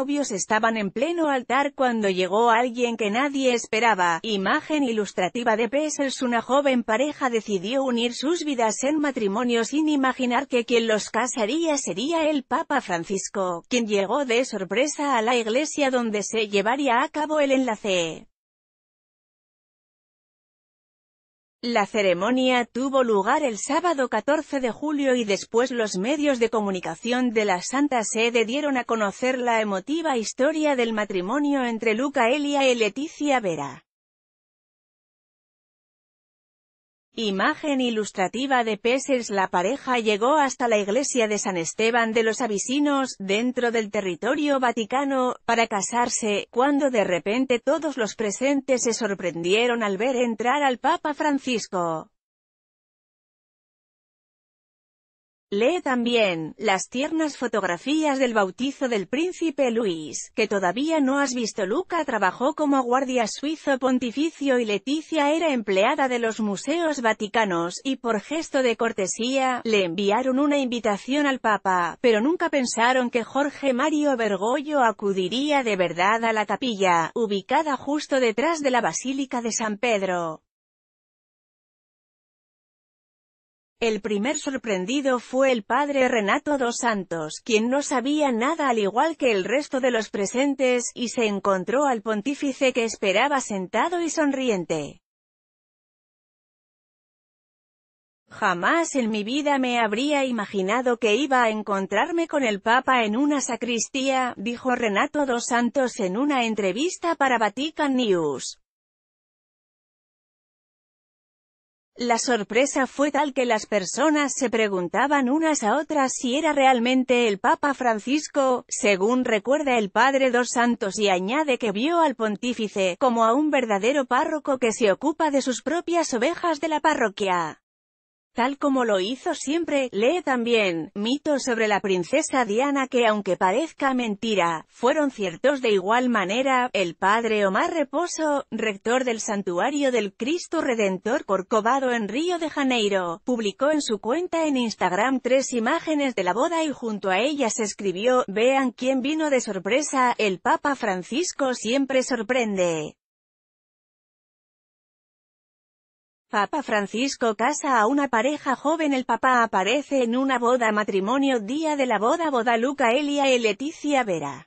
novios estaban en pleno altar cuando llegó alguien que nadie esperaba. Imagen ilustrativa de Pesers: Una joven pareja decidió unir sus vidas en matrimonio sin imaginar que quien los casaría sería el Papa Francisco, quien llegó de sorpresa a la iglesia donde se llevaría a cabo el enlace. La ceremonia tuvo lugar el sábado 14 de julio y después los medios de comunicación de la Santa Sede dieron a conocer la emotiva historia del matrimonio entre Luca Elia y Leticia Vera. Imagen ilustrativa de peces La pareja llegó hasta la iglesia de San Esteban de los Avisinos, dentro del territorio vaticano, para casarse, cuando de repente todos los presentes se sorprendieron al ver entrar al Papa Francisco. Lee también, las tiernas fotografías del bautizo del príncipe Luis, que todavía no has visto. Luca trabajó como guardia suizo pontificio y Leticia era empleada de los museos vaticanos, y por gesto de cortesía, le enviaron una invitación al Papa, pero nunca pensaron que Jorge Mario Bergoglio acudiría de verdad a la capilla, ubicada justo detrás de la Basílica de San Pedro. El primer sorprendido fue el padre Renato dos Santos, quien no sabía nada al igual que el resto de los presentes, y se encontró al pontífice que esperaba sentado y sonriente. Jamás en mi vida me habría imaginado que iba a encontrarme con el Papa en una sacristía, dijo Renato dos Santos en una entrevista para Vatican News. La sorpresa fue tal que las personas se preguntaban unas a otras si era realmente el Papa Francisco, según recuerda el Padre Dos Santos y añade que vio al pontífice, como a un verdadero párroco que se ocupa de sus propias ovejas de la parroquia. Tal como lo hizo siempre, lee también, mitos sobre la princesa Diana que aunque parezca mentira, fueron ciertos de igual manera, el padre Omar Reposo, rector del Santuario del Cristo Redentor Corcovado en Río de Janeiro, publicó en su cuenta en Instagram tres imágenes de la boda y junto a ellas escribió, vean quién vino de sorpresa, el Papa Francisco siempre sorprende. Papa Francisco casa a una pareja joven El papá aparece en una boda matrimonio Día de la boda Boda Luca Elia y Leticia Vera.